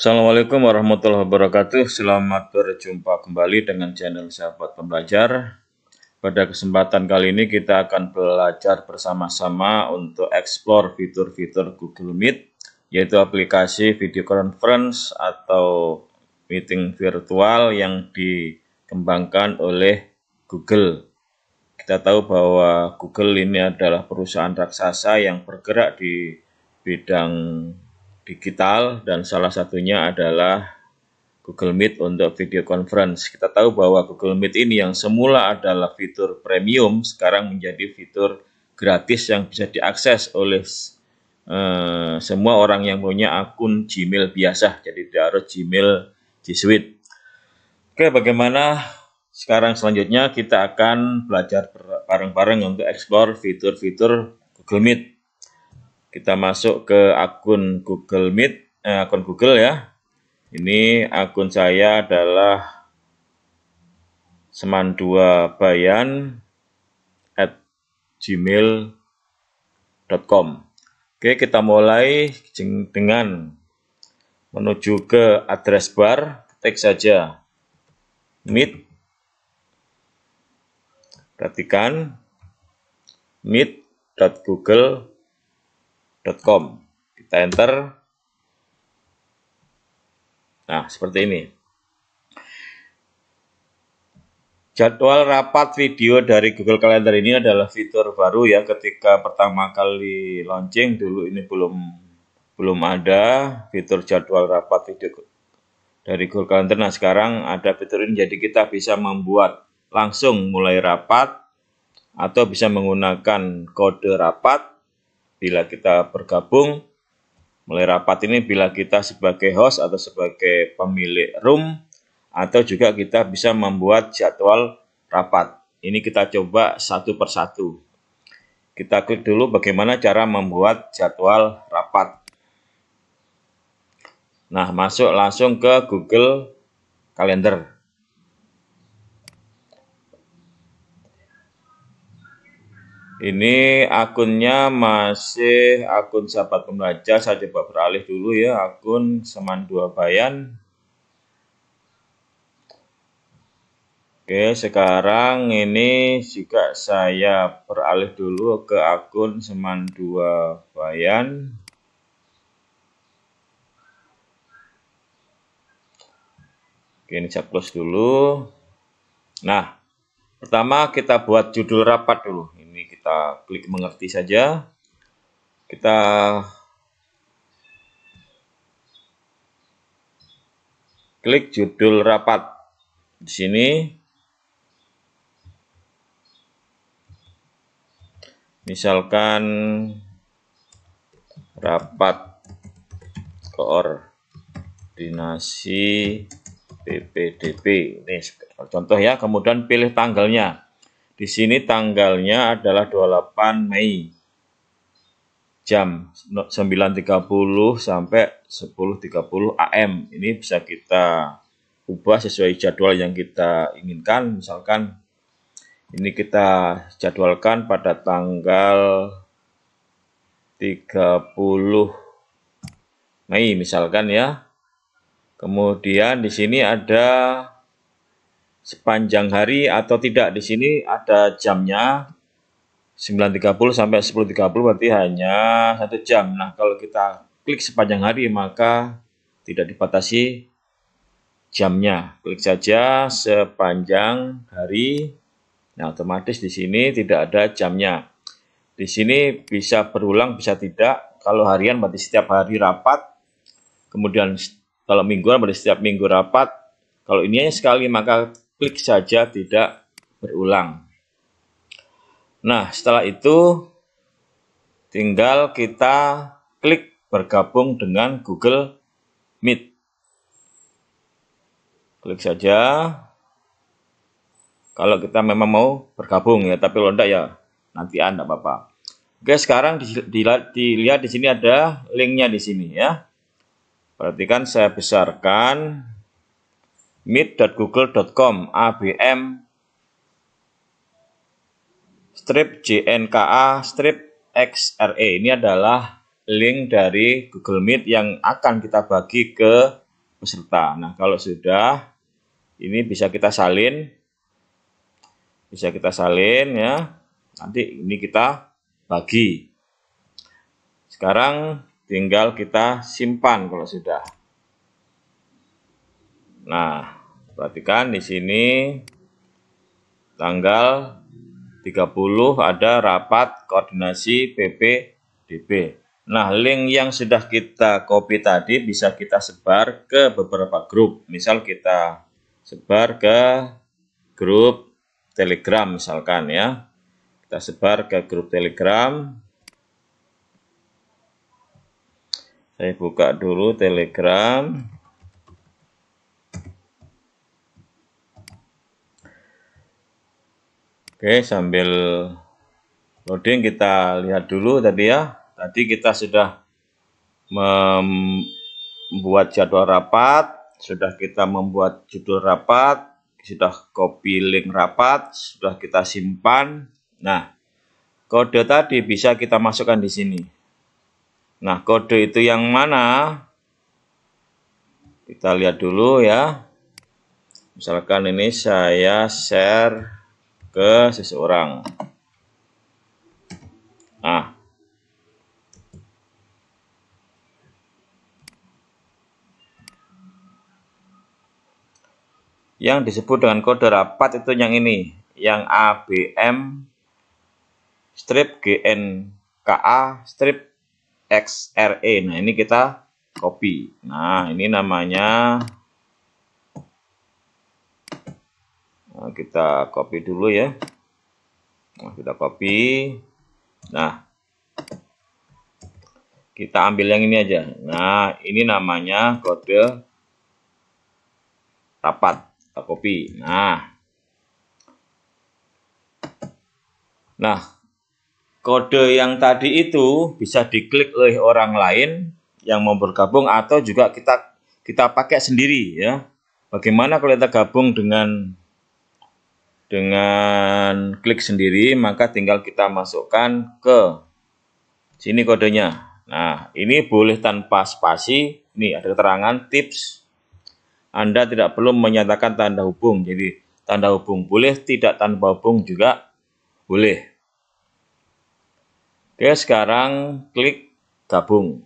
Assalamualaikum warahmatullahi wabarakatuh. Selamat berjumpa kembali dengan channel Sahabat Pembelajar. Pada kesempatan kali ini kita akan belajar bersama-sama untuk explore fitur-fitur Google Meet, yaitu aplikasi video conference atau meeting virtual yang dikembangkan oleh Google. Kita tahu bahwa Google ini adalah perusahaan raksasa yang bergerak di bidang digital dan salah satunya adalah Google Meet untuk video conference. Kita tahu bahwa Google Meet ini yang semula adalah fitur premium sekarang menjadi fitur gratis yang bisa diakses oleh uh, semua orang yang punya akun Gmail biasa. Jadi tidak harus Gmail G Suite. Oke, bagaimana sekarang selanjutnya kita akan belajar bareng-bareng untuk explore fitur-fitur Google Meet. Kita masuk ke akun Google Meet, eh, akun Google ya. Ini akun saya adalah semandua bayan at gmail.com Oke, kita mulai dengan menuju ke address bar, ketik saja meet perhatikan meet.google.com com. Kita enter. Nah, seperti ini. Jadwal rapat video dari Google Calendar ini adalah fitur baru ya ketika pertama kali launching dulu ini belum belum ada fitur jadwal rapat video dari Google Calendar. Nah, sekarang ada fitur ini jadi kita bisa membuat langsung mulai rapat atau bisa menggunakan kode rapat bila kita bergabung mulai rapat ini bila kita sebagai host atau sebagai pemilik room atau juga kita bisa membuat jadwal rapat. Ini kita coba satu persatu. Kita klik dulu bagaimana cara membuat jadwal rapat. Nah, masuk langsung ke Google Calendar. Ini akunnya masih akun sahabat pembaca. Saya coba beralih dulu ya akun Seman Dua Bayan. Oke, sekarang ini juga saya beralih dulu ke akun Seman Dua Bayan. Oke, ini saya close dulu. Nah, pertama kita buat judul rapat dulu kita klik mengerti saja kita klik judul rapat di sini misalkan rapat koordinasi PPDB ini contoh ya kemudian pilih tanggalnya di sini tanggalnya adalah 28 Mei jam 9.30 sampai 10.30 AM. Ini bisa kita ubah sesuai jadwal yang kita inginkan. Misalkan ini kita jadwalkan pada tanggal 30 Mei misalkan ya. Kemudian di sini ada sepanjang hari atau tidak di sini ada jamnya 9.30 sampai 10.30 berarti hanya satu jam. Nah, kalau kita klik sepanjang hari maka tidak dibatasi jamnya. Klik saja sepanjang hari. Nah, otomatis di sini tidak ada jamnya. Di sini bisa berulang bisa tidak. Kalau harian berarti setiap hari rapat. Kemudian kalau mingguan berarti setiap minggu rapat. Kalau ini hanya sekali maka klik saja tidak berulang. Nah, setelah itu tinggal kita klik bergabung dengan Google Meet. Klik saja. Kalau kita memang mau bergabung ya, tapi kalau enggak ya nanti Anda ah, apa-apa. Oke, sekarang dilihat, dilihat di sini ada linknya di sini ya. Perhatikan saya besarkan meet.google.com abm strip jnka strip xra e. ini adalah link dari Google Meet yang akan kita bagi ke peserta. Nah, kalau sudah ini bisa kita salin bisa kita salin ya. Nanti ini kita bagi. Sekarang tinggal kita simpan kalau sudah. Nah, perhatikan di sini tanggal 30 ada rapat koordinasi PPDB. Nah, link yang sudah kita copy tadi bisa kita sebar ke beberapa grup. Misal kita sebar ke grup Telegram misalkan ya. Kita sebar ke grup Telegram. Saya buka dulu Telegram. Oke, sambil loading kita lihat dulu tadi ya. Tadi kita sudah membuat jadwal rapat, sudah kita membuat judul rapat, sudah copy link rapat, sudah kita simpan. Nah, kode tadi bisa kita masukkan di sini. Nah, kode itu yang mana? Kita lihat dulu ya. Misalkan ini saya share ke seseorang. Nah, yang disebut dengan kode rapat itu yang ini, yang ABM strip GNKA strip XRE. Nah, ini kita copy. Nah, ini namanya Nah, kita copy dulu ya. Nah, kita copy. Nah, kita ambil yang ini aja. Nah, ini namanya kode rapat. Kita copy. Nah, nah kode yang tadi itu bisa diklik oleh orang lain yang mau bergabung atau juga kita kita pakai sendiri ya. Bagaimana kalau kita gabung dengan dengan klik sendiri maka tinggal kita masukkan ke sini kodenya nah ini boleh tanpa spasi ini ada keterangan tips Anda tidak perlu menyatakan tanda hubung jadi tanda hubung boleh tidak tanpa hubung juga boleh Oke sekarang klik gabung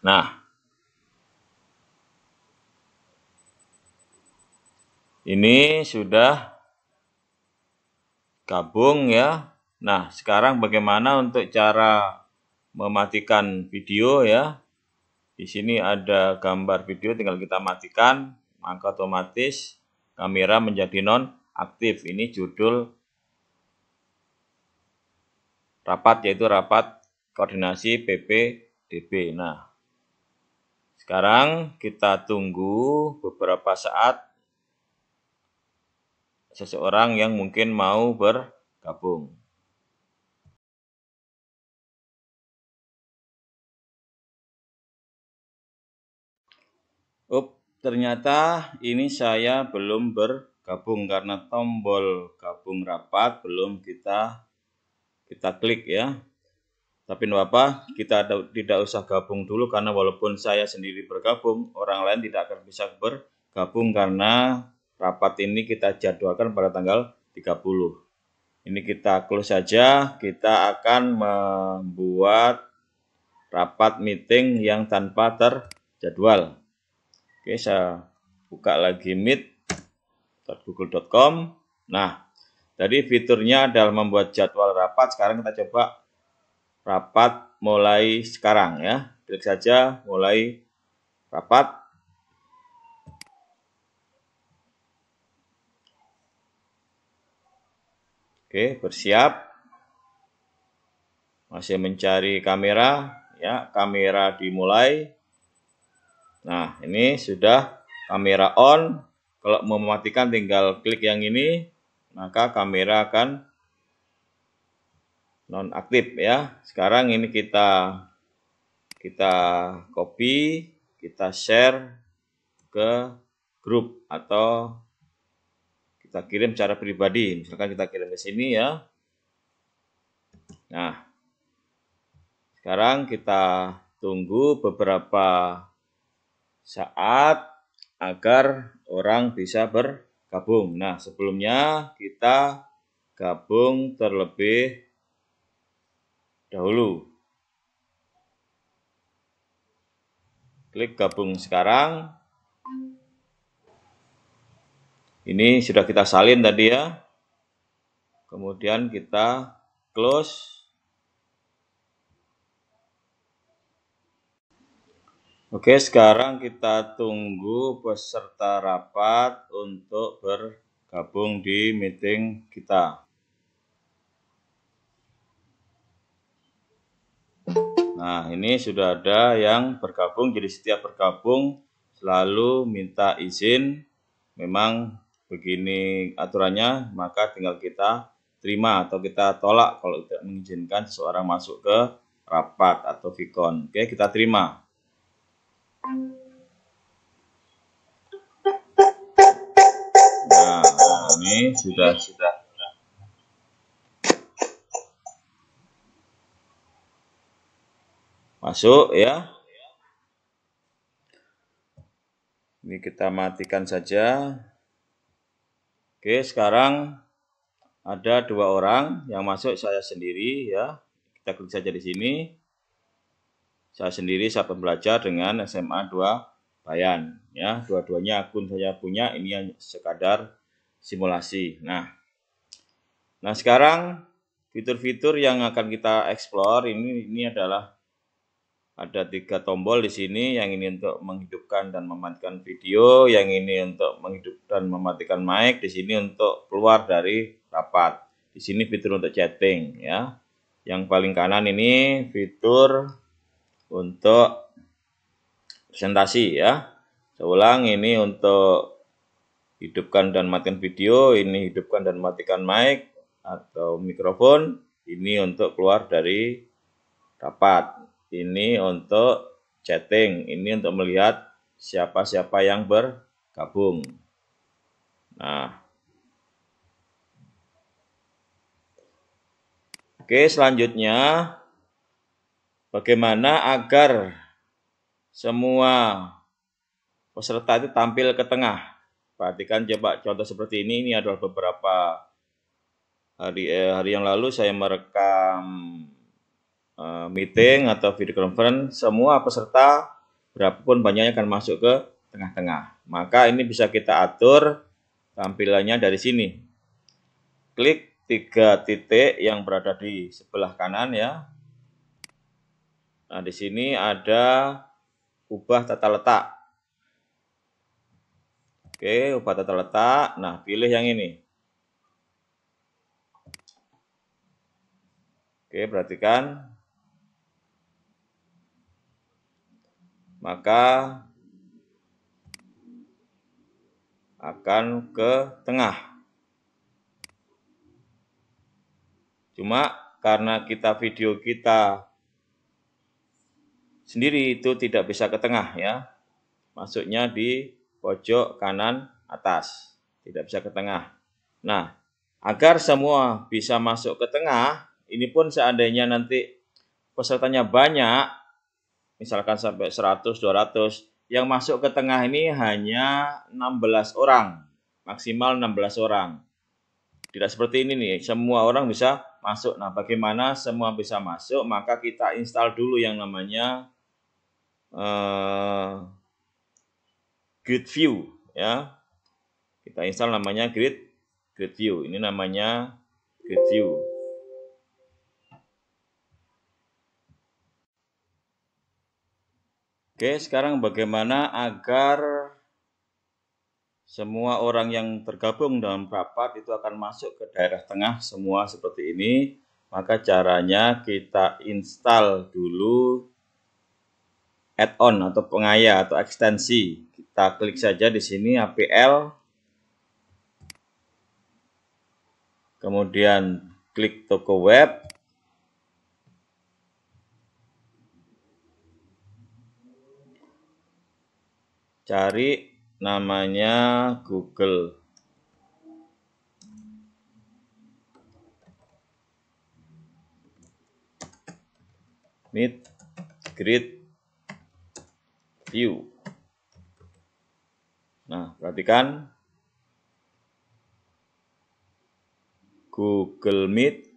Nah, ini sudah gabung ya. Nah, sekarang bagaimana untuk cara mematikan video ya? Di sini ada gambar video tinggal kita matikan, maka otomatis kamera menjadi non aktif. Ini judul rapat yaitu rapat koordinasi PPDB. Nah, sekarang kita tunggu beberapa saat seseorang yang mungkin mau bergabung. Up, ternyata ini saya belum bergabung karena tombol gabung rapat belum kita kita klik ya. Tapi apa, kita tidak usah gabung dulu karena walaupun saya sendiri bergabung, orang lain tidak akan bisa bergabung karena rapat ini kita jadwalkan pada tanggal 30. Ini kita close saja, kita akan membuat rapat meeting yang tanpa terjadwal. Oke, saya buka lagi meet.google.com. Nah, tadi fiturnya adalah membuat jadwal rapat. Sekarang kita coba rapat mulai sekarang ya. Klik saja mulai rapat. Oke, bersiap. Masih mencari kamera, ya, kamera dimulai. Nah, ini sudah kamera on. Kalau mau mematikan tinggal klik yang ini, maka kamera akan non aktif ya. Sekarang ini kita kita copy, kita share ke grup atau kita kirim secara pribadi. Misalkan kita kirim ke sini ya. Nah, sekarang kita tunggu beberapa saat agar orang bisa bergabung. Nah, sebelumnya kita gabung terlebih dahulu. Klik gabung sekarang. Ini sudah kita salin tadi ya. Kemudian kita close. Oke, sekarang kita tunggu peserta rapat untuk bergabung di meeting kita. Nah, ini sudah ada yang bergabung. Jadi setiap bergabung selalu minta izin. Memang begini aturannya, maka tinggal kita terima atau kita tolak kalau tidak mengizinkan seseorang masuk ke rapat atau vikon. Oke, kita terima. Nah, ini sudah sudah masuk ya. Ini kita matikan saja. Oke, sekarang ada dua orang yang masuk saya sendiri ya. Kita klik saja di sini. Saya sendiri saya pembelajar dengan SMA 2 Bayan ya. Dua-duanya akun saya punya, ini yang sekadar simulasi. Nah. Nah, sekarang fitur-fitur yang akan kita explore ini ini adalah ada tiga tombol di sini yang ini untuk menghidupkan dan mematikan video yang ini untuk menghidup dan mematikan mic di sini untuk keluar dari rapat di sini fitur untuk chatting ya yang paling kanan ini fitur untuk presentasi ya saya ulang ini untuk hidupkan dan matikan video ini hidupkan dan matikan mic atau mikrofon ini untuk keluar dari rapat ini untuk chatting, ini untuk melihat siapa-siapa yang bergabung. Nah, Oke, selanjutnya bagaimana agar semua peserta itu tampil ke tengah. Perhatikan coba contoh seperti ini, ini adalah beberapa hari eh, hari yang lalu saya merekam Eh, meeting atau video conference, semua peserta berapapun banyaknya akan masuk ke tengah-tengah. Maka ini bisa kita atur tampilannya dari sini. Klik tiga titik yang berada di sebelah kanan ya. Nah, di sini ada ubah tata letak. Oke, ubah tata letak. Nah, pilih yang ini. Oke, perhatikan maka akan ke tengah. Cuma karena kita video kita sendiri itu tidak bisa ke tengah ya. Masuknya di pojok kanan atas, tidak bisa ke tengah. Nah, agar semua bisa masuk ke tengah, ini pun seandainya nanti pesertanya banyak, misalkan sampai 100, 200. Yang masuk ke tengah ini hanya 16 orang, maksimal 16 orang. Tidak seperti ini nih, semua orang bisa masuk. Nah, bagaimana semua bisa masuk? Maka kita install dulu yang namanya uh, grid view ya. Kita install namanya grid grid view. Ini namanya grid view. Oke, sekarang bagaimana agar semua orang yang tergabung dalam rapat itu akan masuk ke daerah tengah semua seperti ini. Maka caranya kita install dulu add-on atau pengaya atau ekstensi. Kita klik saja di sini APL. Kemudian klik toko web. cari namanya Google. Meet grid view. Nah, perhatikan Google Meet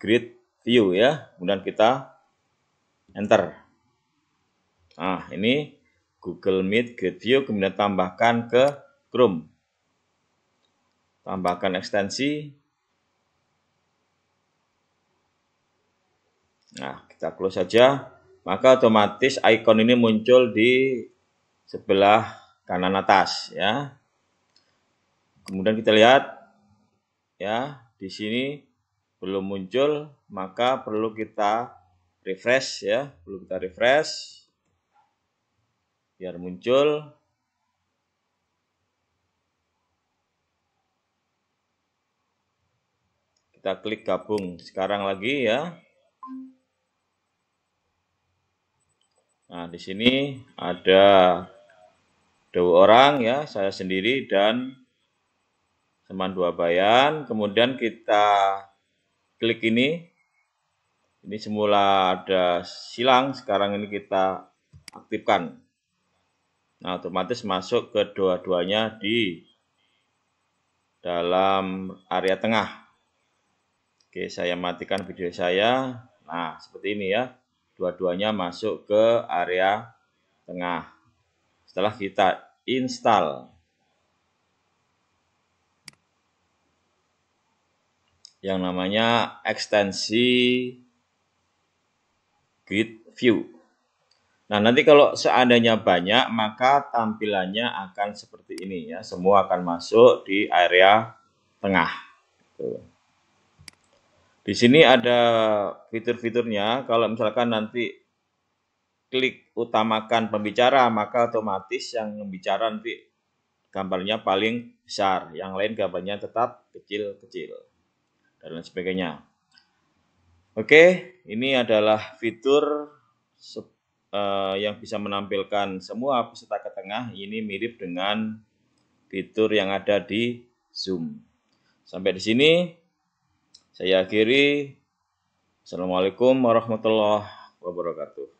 grid view ya. Kemudian kita enter. Nah, ini Google Meet, Gradview, kemudian tambahkan ke Chrome. Tambahkan ekstensi. Nah, kita close saja. Maka otomatis icon ini muncul di sebelah kanan atas ya. Kemudian kita lihat ya, di sini belum muncul, maka perlu kita refresh ya, perlu kita refresh biar muncul kita klik gabung sekarang lagi ya nah di sini ada dua orang ya saya sendiri dan teman dua bayan kemudian kita klik ini ini semula ada silang sekarang ini kita aktifkan Nah, otomatis masuk ke dua duanya di dalam area tengah. Oke, saya matikan video saya. Nah, seperti ini ya. Dua-duanya masuk ke area tengah. Setelah kita install. Yang namanya ekstensi grid view. Nah, nanti kalau seandainya banyak, maka tampilannya akan seperti ini ya. Semua akan masuk di area tengah. Gitu. Di sini ada fitur-fiturnya. Kalau misalkan nanti klik utamakan pembicara, maka otomatis yang membicara nanti gambarnya paling besar. Yang lain gambarnya tetap kecil-kecil. Dan lain sebagainya. Oke, ini adalah fitur uh, yang bisa menampilkan semua peserta ke tengah ini mirip dengan fitur yang ada di Zoom. Sampai di sini saya akhiri. Assalamualaikum warahmatullahi wabarakatuh.